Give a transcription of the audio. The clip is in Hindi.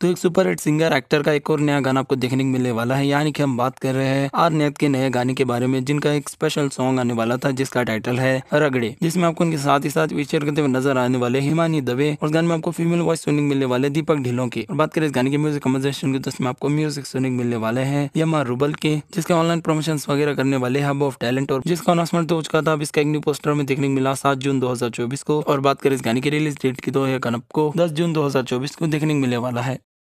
तो एक सुपर हिट सिंगर एक्टर का एक और नया गाना आपको देखने को मिलने वाला है यानी कि हम बात कर रहे हैं आर नेत के नए गाने के बारे में जिनका एक स्पेशल सॉन्ग आने वाला था जिसका टाइटल है रगड़े जिसमें आपको उनके साथ ही साथ फीचर करते हुए नजर आने वाले हिमानी दवे और गाने में आपको फीमेल वॉइस सुनने मिलने वाले दीपक ढिलों के और बात करें इस गाने के म्यूजिक कम्पोजिशन की तो इसमें आपको म्यूजिक सुनिंग मिलने वाले हैं यमा रूबल के जिसके ऑनलाइन प्रमोशन वगैरह करने वाले हब ऑफ टैलेंट और जिसका अनाउंसमेंट तो हो चुका था इसका एक न्यू पोस्टर में देखने को मिला सात जून दो को और बात करें इस गाने की रिलीज डेट की तो यह गाना आपको दस जून दो को देखने को मिलने वाला है